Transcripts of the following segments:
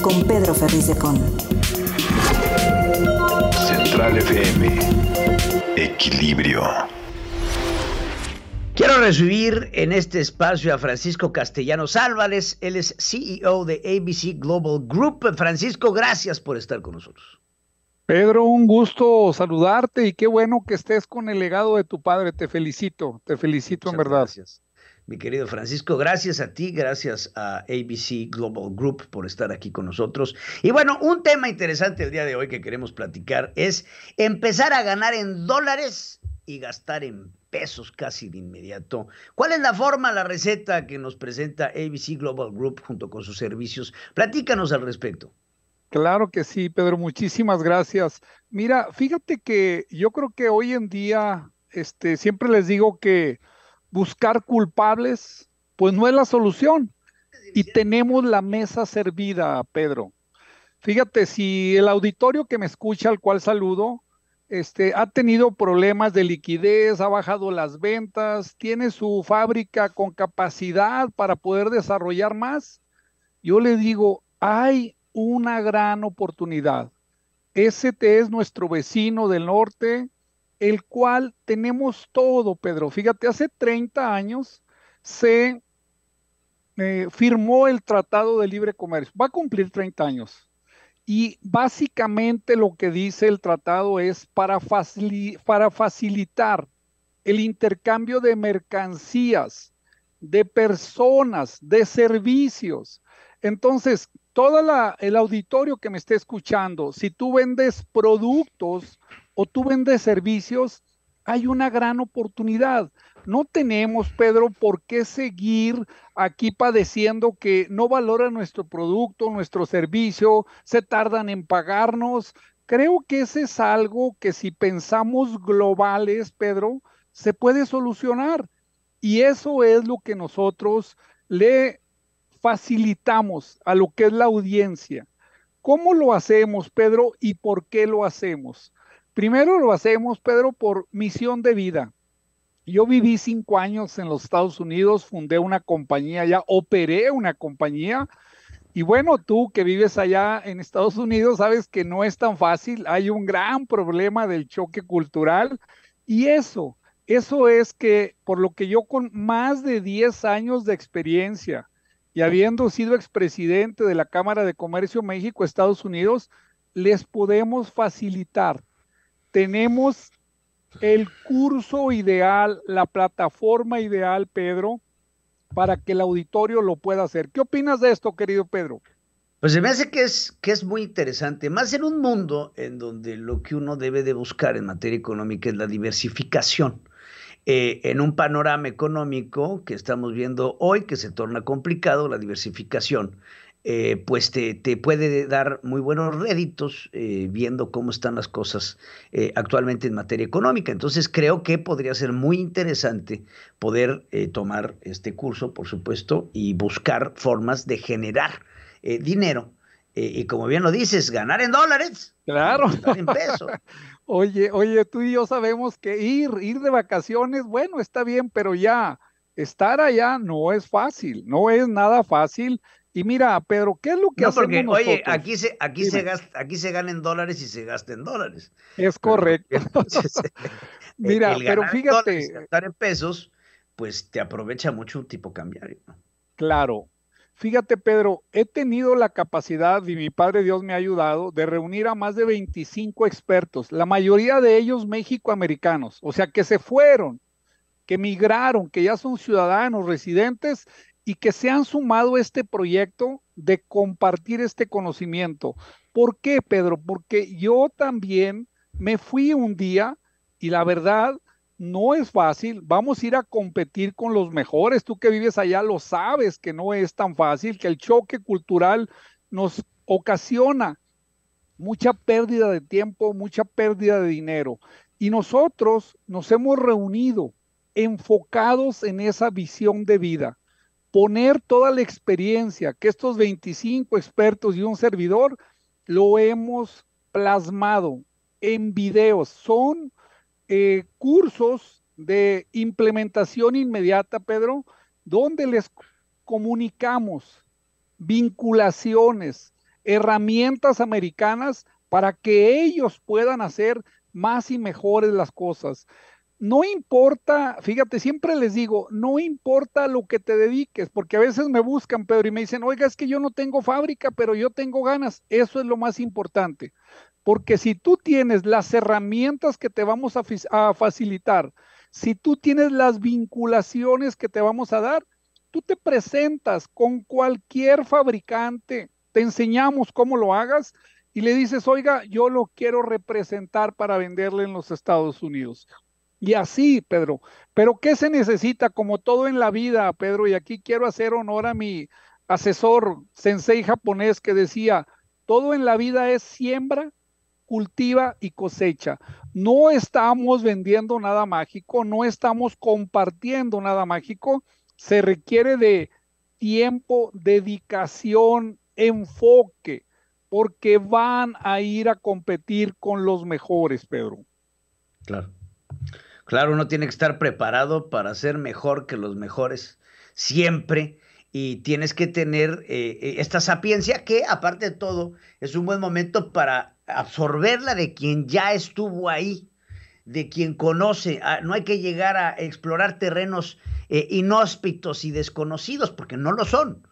con Pedro Ferriz de Con. Central FM. Equilibrio. Quiero recibir en este espacio a Francisco Castellanos Álvarez. Él es CEO de ABC Global Group. Francisco, gracias por estar con nosotros. Pedro, un gusto saludarte y qué bueno que estés con el legado de tu padre. Te felicito, te felicito en verdad. Gracias. Mi querido Francisco, gracias a ti, gracias a ABC Global Group por estar aquí con nosotros. Y bueno, un tema interesante el día de hoy que queremos platicar es empezar a ganar en dólares y gastar en pesos casi de inmediato. ¿Cuál es la forma, la receta que nos presenta ABC Global Group junto con sus servicios? Platícanos al respecto. Claro que sí, Pedro, muchísimas gracias. Mira, fíjate que yo creo que hoy en día, este, siempre les digo que buscar culpables, pues no es la solución. Y tenemos la mesa servida, Pedro. Fíjate, si el auditorio que me escucha, al cual saludo, este, ha tenido problemas de liquidez, ha bajado las ventas, tiene su fábrica con capacidad para poder desarrollar más, yo le digo, hay una gran oportunidad. ST es nuestro vecino del norte, el cual tenemos todo, Pedro. Fíjate, hace 30 años se eh, firmó el Tratado de Libre Comercio. Va a cumplir 30 años. Y básicamente lo que dice el tratado es para, para facilitar el intercambio de mercancías, de personas, de servicios. Entonces, todo el auditorio que me esté escuchando, si tú vendes productos o tú vendes servicios, hay una gran oportunidad. No tenemos, Pedro, por qué seguir aquí padeciendo que no valoran nuestro producto, nuestro servicio, se tardan en pagarnos. Creo que ese es algo que si pensamos globales, Pedro, se puede solucionar. Y eso es lo que nosotros le facilitamos a lo que es la audiencia. ¿Cómo lo hacemos, Pedro? ¿Y por qué lo hacemos? Primero lo hacemos, Pedro, por misión de vida. Yo viví cinco años en los Estados Unidos, fundé una compañía, ya operé una compañía. Y bueno, tú que vives allá en Estados Unidos, sabes que no es tan fácil. Hay un gran problema del choque cultural. Y eso, eso es que por lo que yo con más de 10 años de experiencia y habiendo sido expresidente de la Cámara de Comercio México-Estados Unidos, les podemos facilitar tenemos el curso ideal, la plataforma ideal, Pedro, para que el auditorio lo pueda hacer. ¿Qué opinas de esto, querido Pedro? Pues se me hace que es, que es muy interesante, más en un mundo en donde lo que uno debe de buscar en materia económica es la diversificación. Eh, en un panorama económico que estamos viendo hoy, que se torna complicado, la diversificación eh, pues te, puede dar muy buenos réditos eh, viendo cómo están las cosas eh, actualmente en materia económica. Entonces creo que podría ser muy interesante poder tomar este curso, por supuesto, y buscar formas de generar dinero. y como bien lo dices, ganar en dólares. Claro. en pesos. oye, oye, tú y yo sabemos que ir, ir de vacaciones, bueno, está bien, pero ya estar allá no es fácil, no es nada fácil y mira, Pedro, ¿qué es lo que no, porque, Oye, aquí se, aquí, se gasta, aquí se gana dólares y se gastan dólares. Es correcto. Eh, mira, pero fíjate. estar en pesos, pues te aprovecha mucho un tipo cambiario. Claro. Fíjate, Pedro, he tenido la capacidad, y mi Padre Dios me ha ayudado, de reunir a más de 25 expertos, la mayoría de ellos mexicoamericanos, o sea, que se fueron, que migraron, que ya son ciudadanos, residentes, y que se han sumado a este proyecto de compartir este conocimiento. ¿Por qué, Pedro? Porque yo también me fui un día y la verdad no es fácil. Vamos a ir a competir con los mejores. Tú que vives allá lo sabes que no es tan fácil, que el choque cultural nos ocasiona mucha pérdida de tiempo, mucha pérdida de dinero. Y nosotros nos hemos reunido enfocados en esa visión de vida poner toda la experiencia que estos 25 expertos y un servidor lo hemos plasmado en videos. Son eh, cursos de implementación inmediata, Pedro, donde les comunicamos vinculaciones, herramientas americanas para que ellos puedan hacer más y mejores las cosas no importa, fíjate, siempre les digo, no importa lo que te dediques, porque a veces me buscan, Pedro, y me dicen, oiga, es que yo no tengo fábrica, pero yo tengo ganas. Eso es lo más importante, porque si tú tienes las herramientas que te vamos a, facilitar, si tú tienes las vinculaciones que te vamos a dar, tú te presentas con cualquier fabricante, te enseñamos cómo lo hagas y le dices, oiga, yo lo quiero representar para venderle en los Estados Unidos y así, Pedro. Pero ¿qué se necesita? Como todo en la vida, Pedro, y aquí quiero hacer honor a mi asesor, sensei japonés, que decía, todo en la vida es siembra, cultiva y cosecha. No estamos vendiendo nada mágico, no estamos compartiendo nada mágico. Se requiere de tiempo, dedicación, enfoque, porque van a ir a competir con los mejores, Pedro. Claro. Claro, uno tiene que estar preparado para ser mejor que los mejores, siempre. Y tienes que tener eh, eh, esta sapiencia que, aparte de todo, es un buen momento para absorberla de quien ya estuvo ahí, de quien conoce. Ah, no hay que llegar a explorar terrenos eh, inhóspitos y desconocidos, porque no lo son.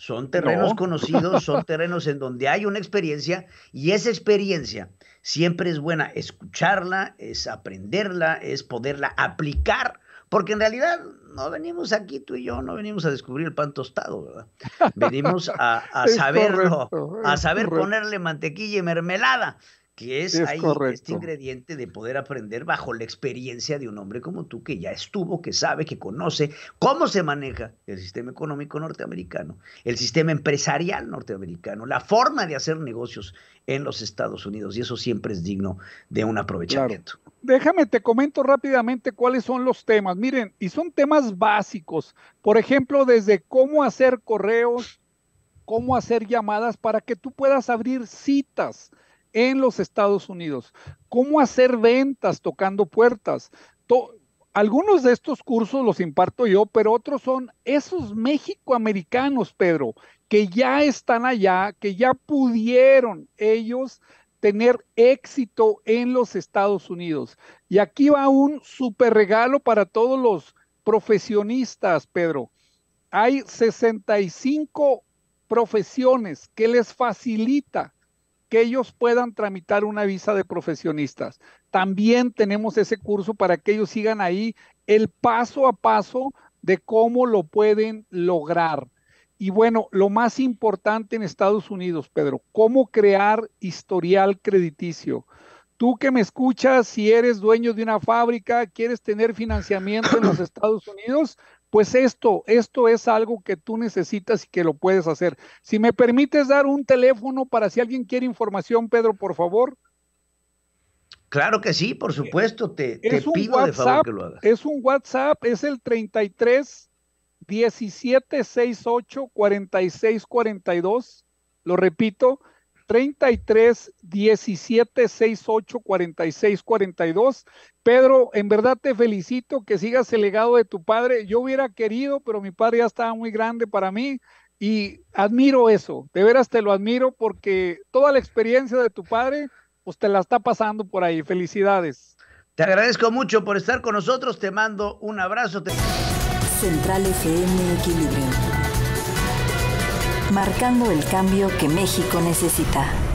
Son terrenos conocidos, son terrenos en donde hay una experiencia y esa experiencia siempre es buena escucharla, es aprenderla, es poderla aplicar, porque en realidad no venimos aquí tú y yo, no venimos a descubrir el pan tostado, ¿verdad? Venimos a, saberlo, a saber ponerle mantequilla y mermelada, que es, ahí este ingrediente de poder aprender bajo la experiencia de un hombre como tú que ya estuvo, que sabe, que conoce cómo se maneja el sistema económico norteamericano, el sistema empresarial norteamericano, la forma de hacer negocios en los Estados Unidos y eso siempre es digno de un aprovechamiento. Déjame, te comento rápidamente cuáles son los temas. Miren, y son temas básicos. Por ejemplo, desde cómo hacer correos, cómo hacer llamadas para que tú puedas abrir citas en los Estados Unidos, cómo hacer ventas tocando puertas. algunos de estos cursos los imparto yo, pero otros son esos mexicoamericanos, Pedro, que ya están allá, que ya pudieron ellos tener éxito en los Estados Unidos. Y aquí va un super regalo para todos los profesionistas, Pedro. Hay 65 profesiones que les facilita que ellos puedan tramitar una visa de profesionistas. También tenemos ese curso para que ellos sigan ahí el paso a paso de cómo lo pueden lograr. Y bueno, lo más importante en Estados Unidos, Pedro, cómo crear historial crediticio. Tú que me escuchas, si eres dueño de una fábrica, quieres tener financiamiento en los Estados Unidos, pues esto, esto es algo que tú necesitas y que lo puedes hacer. Si me permites dar un teléfono para si alguien quiere información, Pedro, por favor. Claro que sí, por supuesto, te, pido de favor que lo hagas. Es un WhatsApp, es el 33 1768 4642. Lo repito, 33 17 68 46 42. Pedro, en verdad te felicito que sigas el legado de tu padre. Yo hubiera querido, pero mi padre ya estaba muy grande para mí y admiro eso. De veras te lo admiro porque toda la experiencia de tu padre, pues te la está pasando por ahí. Felicidades. Te agradezco mucho por estar con nosotros. Te mando un abrazo. Central FM Equilibrio marcando el cambio que México necesita.